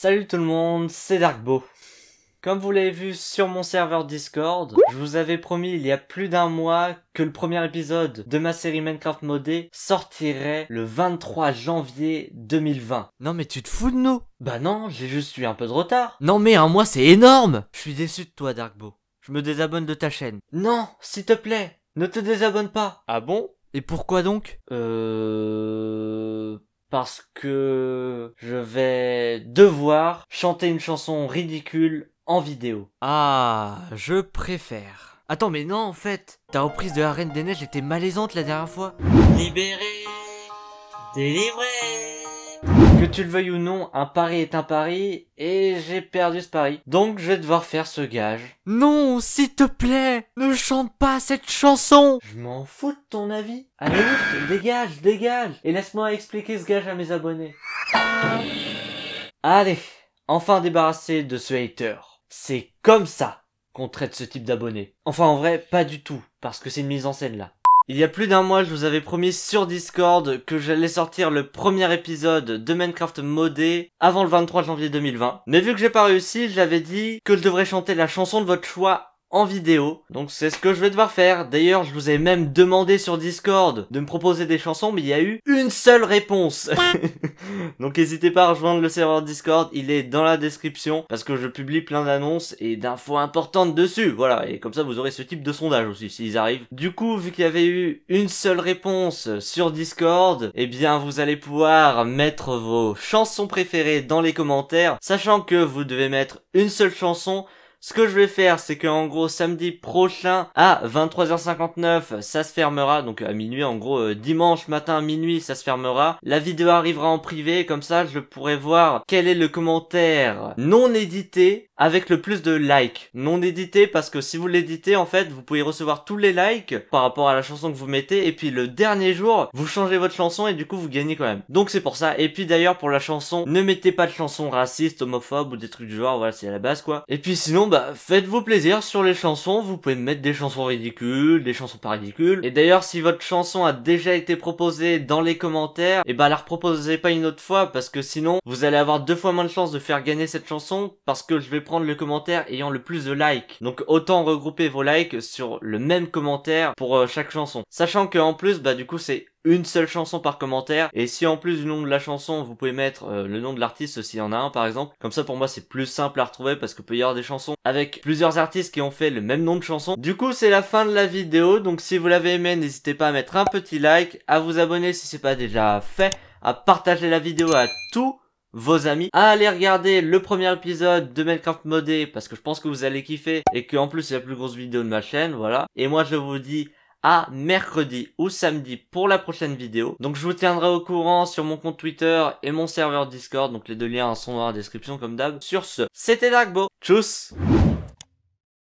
Salut tout le monde, c'est Darkbo. Comme vous l'avez vu sur mon serveur Discord, je vous avais promis il y a plus d'un mois que le premier épisode de ma série Minecraft modé sortirait le 23 janvier 2020. Non mais tu te fous de nous Bah non, j'ai juste eu un peu de retard. Non mais un mois c'est énorme Je suis déçu de toi Darkbo. Je me désabonne de ta chaîne. Non, s'il te plaît, ne te désabonne pas. Ah bon Et pourquoi donc Euh parce que je vais devoir chanter une chanson ridicule en vidéo. Ah, je préfère. Attends, mais non, en fait, ta reprise de la Reine des Neiges était malaisante la dernière fois. Libéré, délivré. Que tu le veuilles ou non, un pari est un pari, et j'ai perdu ce pari. Donc je vais devoir faire ce gage. Non, s'il te plaît, ne chante pas cette chanson Je m'en fous de ton avis. Allez, dégage, dégage, et laisse-moi expliquer ce gage à mes abonnés. Allez, enfin débarrassé de ce hater. C'est comme ça qu'on traite ce type d'abonnés. Enfin en vrai, pas du tout, parce que c'est une mise en scène là. Il y a plus d'un mois, je vous avais promis sur Discord que j'allais sortir le premier épisode de Minecraft modé avant le 23 janvier 2020. Mais vu que j'ai pas réussi, j'avais dit que je devrais chanter la chanson de votre choix en vidéo. Donc c'est ce que je vais devoir faire. D'ailleurs, je vous ai même demandé sur Discord de me proposer des chansons, mais il y a eu une seule réponse. Donc n'hésitez pas à rejoindre le serveur Discord, il est dans la description parce que je publie plein d'annonces et d'infos importantes dessus. Voilà, et comme ça vous aurez ce type de sondage aussi s'ils arrivent. Du coup, vu qu'il y avait eu une seule réponse sur Discord, eh bien vous allez pouvoir mettre vos chansons préférées dans les commentaires, sachant que vous devez mettre une seule chanson ce que je vais faire, c'est qu'en gros, samedi prochain, à 23h59, ça se fermera, donc à minuit, en gros, euh, dimanche matin à minuit, ça se fermera. La vidéo arrivera en privé, comme ça, je pourrai voir quel est le commentaire non édité avec le plus de likes. Non édité, parce que si vous l'éditez, en fait, vous pouvez recevoir tous les likes par rapport à la chanson que vous mettez, et puis le dernier jour, vous changez votre chanson, et du coup, vous gagnez quand même. Donc c'est pour ça, et puis d'ailleurs, pour la chanson, ne mettez pas de chansons raciste homophobe ou des trucs du genre, voilà, c'est à la base, quoi. Et puis sinon, bah faites-vous plaisir sur les chansons, vous pouvez mettre des chansons ridicules, des chansons pas ridicules. Et d'ailleurs si votre chanson a déjà été proposée dans les commentaires, et eh bah la reproposez pas une autre fois parce que sinon vous allez avoir deux fois moins de chances de faire gagner cette chanson parce que je vais prendre le commentaire ayant le plus de likes. Donc autant regrouper vos likes sur le même commentaire pour euh, chaque chanson. Sachant que en plus bah du coup c'est une seule chanson par commentaire. Et si en plus du nom de la chanson, vous pouvez mettre euh, le nom de l'artiste s'il y en a un par exemple. Comme ça pour moi c'est plus simple à retrouver parce que peut y avoir des chansons avec plusieurs artistes qui ont fait le même nom de chanson. Du coup c'est la fin de la vidéo. Donc si vous l'avez aimé, n'hésitez pas à mettre un petit like, à vous abonner si c'est pas déjà fait, à partager la vidéo à tous vos amis à aller regarder le premier épisode de Minecraft modé parce que je pense que vous allez kiffer et que en plus c'est la plus grosse vidéo de ma chaîne voilà et moi je vous dis à mercredi ou samedi pour la prochaine vidéo. Donc je vous tiendrai au courant sur mon compte Twitter et mon serveur Discord. Donc les deux liens sont dans la description comme d'hab. Sur ce, c'était Darkbo. Tchuss